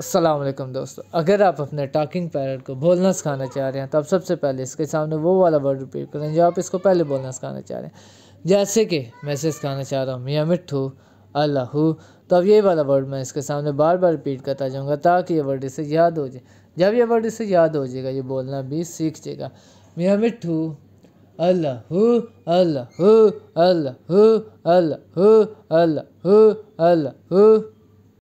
असलम दोस्तों अगर आप अपने टॉकिंग पैरट को बोलना सिखाना चाह रहे हैं तो आप सबसे पहले इसके सामने वो वाला वर्ड रिपीट करें जो आप इसको पहले बोलना सिखाना चाह रहे हैं जैसे कि मैं इसे सिखाना चाह रहा हूँ मियाँ मिठू अल्लाह तो अब ये वाला वर्ड मैं इसके सामने बार बार रिपीट करता जाऊँगा ताकि ये वर्ड इसे याद हो जाए जब ये वर्ड इसे याद हो जाएगा ये बोलना भी सीख जाएगा मियाँ मिठू अल्लाह अल्लाह अल्लाह अल्लाह अल्लाह अल्लाह